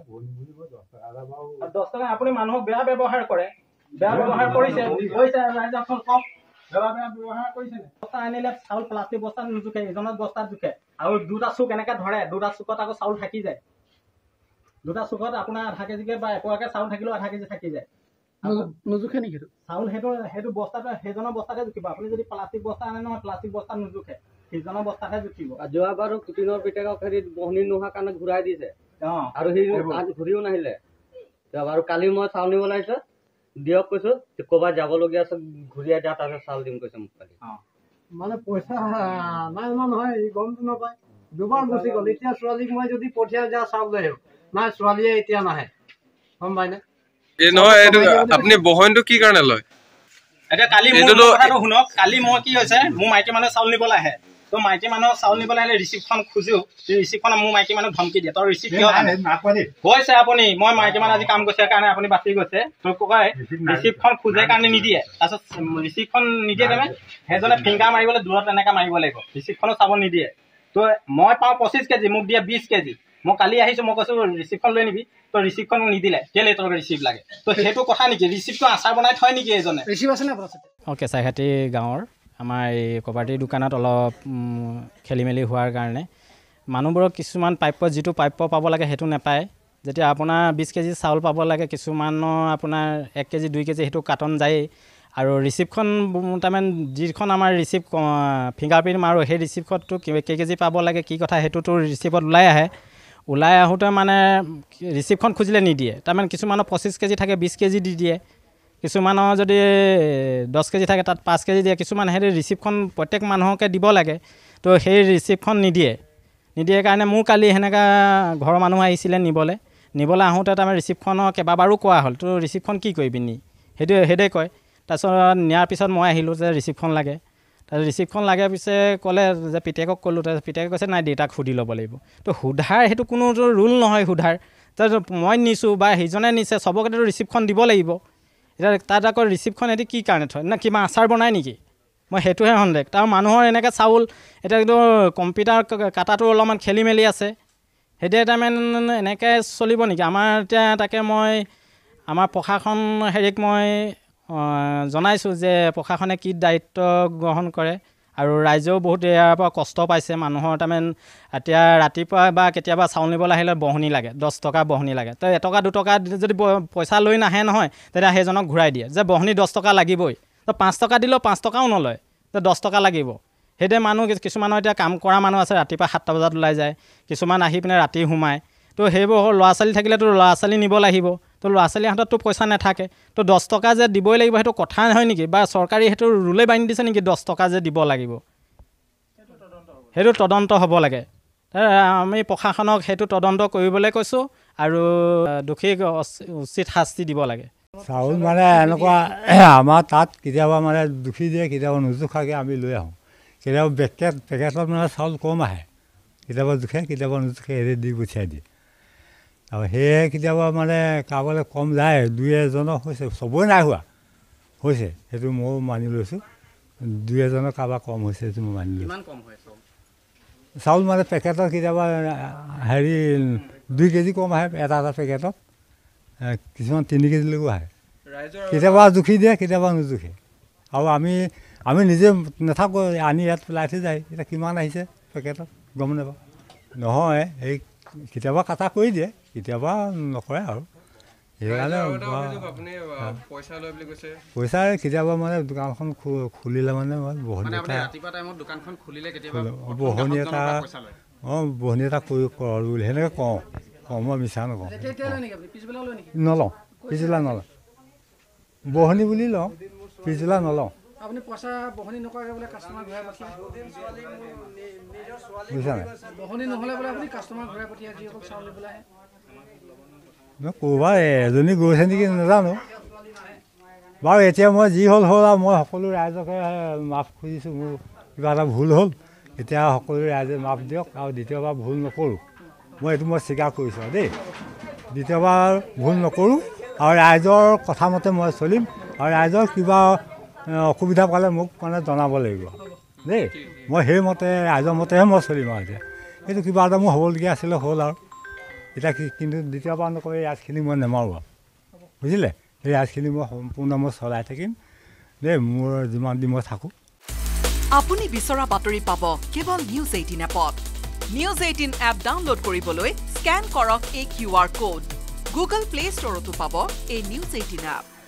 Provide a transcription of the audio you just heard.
আপুনি মানুহক বেয়া ব্যৱহাৰ কৰে বেয়া ব্যৱহাৰ কৰিছে আনিলে চাউল প্লাষ্টিক বস্তাত নোজোখে ইজনত বস্তাত জোখে আৰু দুটা চুক এনেকে ধৰে দুটা চুকত আকৌ চাউল থাকি যায় দুটা চুকত আপোনাৰ আধা কেজিকে বা একোৱাকে চাউল থাকিলেও আধা কেজি থাকি যায় নোজোখে নেকি চাউল সেইটো সেইটো বস্তাত সেইজনৰ বস্তাতে জুখিব আপুনি যদি প্লাষ্টিক বস্তা আনে নহয় প্লাষ্টিক বস্তাত নোজোখে সেইজনৰ বস্তাতহে জুখিব যোৱাবাৰো কুটিনৰ পিতেকক হেৰি বহনি নোহোৱাৰ কাৰণে ঘূৰাই দিছে আৰু সি ঘূৰিও নাহিলে আৰু কালি মই চাউল নিবলৈ আহিছো দিয়ক কৈছো কবাত যাবলগীয়া আছে ঘূৰি যা তাতে চাউল দিম কৈছো মোক কালি মানে পইচা নাই অনা নহয় গমটো নাপায় দুবাৰ গুচি গল এতিয়া ছোৱালীক মই যদি পঠিয়াই যা চাউল লৈ আহো নাই ছোৱালীয়ে এতিয়া নাহে গম পাইনে মোৰ মাইকী মানুহে চাউল নিবলৈ আহে তো মাইকী মানুহক চাউল নিবলৈ আহিলে ৰিচিপ্টখন খোজো ৰিচিপ্টখন মোৰ মাইকী মানুহক ধমকি দিয়ে তই ৰিচিপ্ট কিয় কৈছে আপুনি মই মাইকী মানুহ আজি কাম কৈছে কাৰণে আপুনি বাচি গৈছে তই কয় ৰিচিপ্টখন খোজে কাৰণে নিদিয়ে তাৰপিছত ৰিচিপ্টখন নিদিয়ে তাৰমানে সেইজনে ফিংগাৰ মাৰিবলৈ দূৰত তেনেকৈ মাৰিব লাগিব ৰিচিপ্টখনো চাব নিদিয়ে তো মই পাওঁ পঁচিছ কেজি মোক দিয়ে বিছ কেজি মই কালি আহিছো মই কৈছোঁ ৰিচিপ্টখন লৈ নিবি তই ৰিচিপ্টখন নিদিলে কেলেই তোৰ ৰিচিপ্ট লাগে তো সেইটো কথা নেকি ৰিচিপ্টটো আচাৰ বনাই থয় নেকি এইজনে ৰিচিপ্ট আছে নে অঁ কেঁচাইহাটি গাঁৱৰ আমাৰ এই কপাৰটিৰ দোকানত অলপ খেলি মেলি হোৱাৰ কাৰণে মানুহবোৰক কিছুমান প্ৰাপ্য যিটো প্ৰাপ্য পাব লাগে সেইটো নাপায় যেতিয়া আপোনাৰ বিছ কেজি চাউল পাব লাগে কিছুমানৰ আপোনাৰ এক কেজি দুই কেজি সেইটো কাটন যায়েই আৰু ৰিচিপ্টখন তাৰমানে যিখন আমাৰ ৰিচিপ্ট ফিংগাৰপ্ৰিণ্ট মাৰোঁ সেই ৰিচিপ্টখনটো কেই কেজি পাব লাগে কি কথা সেইটোতো ৰিচিপ্টত ওলাই আহে ওলাই আহোঁতে মানে ৰিচিপ্টখন খুজিলে নিদিয়ে তাৰমানে কিছুমানৰ পঁচিছ কেজি থাকে বিছ কেজি দি দিয়ে কিছুমানৰ যদি দহ কেজি থাকে তাত পাঁচ কেজি দিয়ে কিছুমান সেই ৰিচিপ্টখন প্ৰত্যেক মানুহকে দিব লাগে তো সেই ৰিচিপ্টখন নিদিয়ে নিদিয়ে কাৰণে মোৰ কালি সেনেকৈ ঘৰৰ মানুহ আহিছিলে নিবলৈ নিবলৈ আহোঁতে তাৰমানে ৰিচিপ্টখনৰ কেইবাবাৰো কোৱা হ'ল তো ৰিচিপ্টখন কি কৰিবি নি সেইটো সেইদৰে কয় তাৰপিছত নিয়াৰ পিছত মই আহিলোঁ যে ৰিচিপ্টখন লাগে তাৰপিছত ৰিচিপ্টখন লাগে পিছে ক'লে যে পিতেকক ক'লোঁ তাৰপিছত পিতেকে কৈছে নাই দেউতাক সুধি ল'ব লাগিব তো সোধাৰ সেইটো কোনো ৰুল নহয় সোধাৰ তাৰপিছত মই নিছোঁ বা সিজনে নিছে চবকেতো ৰিচিপ্টখন দিব লাগিব এতিয়া তাত আকৌ ৰিচিপ্টখন এতিয়া কি কাৰণে থয় নে কিবা আচাৰ বনায় নেকি মই সেইটোহে সন্দেহ তাৰ মানুহৰ এনেকৈ চাউল এতিয়া কিন্তু কম্পিউটাৰ কাটাটো অলপমান খেলি মেলি আছে সেইদৰে তাৰমানে এনেকৈ চলিব নেকি আমাৰ এতিয়া তাকে মই আমাৰ প্ৰশাসন হেৰিক মই জনাইছোঁ যে প্ৰশাসনে কি দায়িত্ব গ্ৰহণ কৰে আৰু ৰাইজেও বহুত ইয়াৰ পৰা কষ্ট পাইছে মানুহৰ তাৰমানে এতিয়া ৰাতিপুৱা বা কেতিয়াবা চাউল নিবলৈ আহিলে বহনি লাগে দহ টকা বহনি লাগে তো এটকা দুটকা যদি পইচা লৈ নাহে নহয় তেতিয়া সেইজনক ঘূৰাই দিয়ে যে বহনি দহ টকা লাগিবই তো পাঁচ টকা দিলেও পাঁচ টকাও নলয় তো দহ টকা লাগিব সেইদৰে মানুহ কিছুমানৰ এতিয়া কাম কৰা মানুহ আছে ৰাতিপুৱা সাতটা বজাত ওলাই যায় কিছুমান আহি পিনে ৰাতি সোমায় তো সেইবোৰ ল'ৰা ছোৱালী থাকিলেতো ল'ৰা ছোৱালী নিব লাগিব তো ল'ৰা ছোৱালীৰ হাততো পইচা নাথাকে তো দহ টকা যে দিবই লাগিব সেইটো কথা নহয় নেকি বা চৰকাৰী সেইটো ৰুলেই বান্ধি দিছে নেকি দহ টকা যে দিব লাগিব সেইটো তদন্ত হ'ব লাগে আমি প্ৰশাসনক সেইটো তদন্ত কৰিবলৈ কৈছোঁ আৰু দোষীক উচিত শাস্তি দিব লাগে চাউল মানে এনেকুৱা আমাৰ তাত কেতিয়াবা মানে দোষী দিয়ে কেতিয়াবা নোজোখাকৈ আমি লৈ আহোঁ কেতিয়াবা পেকেট পেকেটত মানে চাউল কম আহে কেতিয়াবা জোখে কেতিয়াবা নোজোখে এৰে দি পঠিয়াই দিয়ে আৰু সেয়েহে কেতিয়াবা মানে কাৰোবালৈ কম যায় দুই এজনৰ হৈছে চবৰে নাই হোৱা হৈছে সেইটো ময়ো মানি লৈছোঁ দুই এজনৰ কাৰোবাৰ কম হৈছে সেইটো মই মানি লৈছোঁ চাউল মানে পেকেটত কেতিয়াবা হেৰি দুই কেজি কম আহে এটা এটা পেকেটত কিছুমান তিনি কেজিলৈকো আহে কেতিয়াবা জুখি দিয়ে কেতিয়াবা নোজোখে আৰু আমি আমি নিজে নাথাকোঁ আনি ইয়াত পেলাই থৈ যায় এতিয়া কিমান আহিছে পেকেটত গম নাপাওঁ নহয় সেই কেতিয়াবা কাটা কৰি দিয়ে কেতিয়াবা নকৰে আৰু সেইকাৰণে পইচা কেতিয়াবা মানে দোকানখন খুলিলে মানে বহনী এটা অঁ বহনী এটা কৰি কৰ বুলি সেনেকৈ কওঁ কওঁ মই মিছা নকওঁ নলওঁ পিছবেলা নলওঁ বহনী বুলি লওঁ পিছবেলা নলওঁ মই ক'ৰবাত এজনী গৈছে নেকি নাজানো বাৰু এতিয়া মই যি হ'ল হ'ল আৰু মই সকলো ৰাইজকে মাফ খুজিছোঁ মোৰ কিবা এটা ভুল হ'ল এতিয়া সকলো ৰাইজে মাফ দিয়ক আৰু দ্বিতীয়বাৰ ভুল নকৰোঁ মই এইটো মই স্বীকাৰ কৰিছোঁ আৰু দেই দ্বিতীয়বাৰ ভুল নকৰোঁ আৰু ৰাইজৰ কথামতে মই চলিম আৰু ৰাইজৰ কিবা অসুবিধা পালে মোক মানে জনাব লাগিব দেই মই সেইমতে ৰাইজৰ মতেহে মই চলিম আৰু এতিয়া সেইটো কিবা এটা মোৰ হ'বলগীয়া আছিলে হ'ল আৰু এতিয়া কিন্তু দ্বিতীয়বাৰ নকৰোঁ এই ৰাজখিনি মই নেমাৰোঁ বুজিলে সেই ৰাজখিনি মই সম্পূৰ্ণ মই চলাই থাকিম দেই মোৰ যিমান দিন মই থাকোঁ আপুনি বিচৰা বাতৰি পাব কেৱল নিউজ এইটিন এপত নিউজ এইটিন এপ ডাউনলোড কৰিবলৈ স্কেন কৰক এই Q R code Google play ষ্টৰতো পাব এই নিউজ এইটিন এপ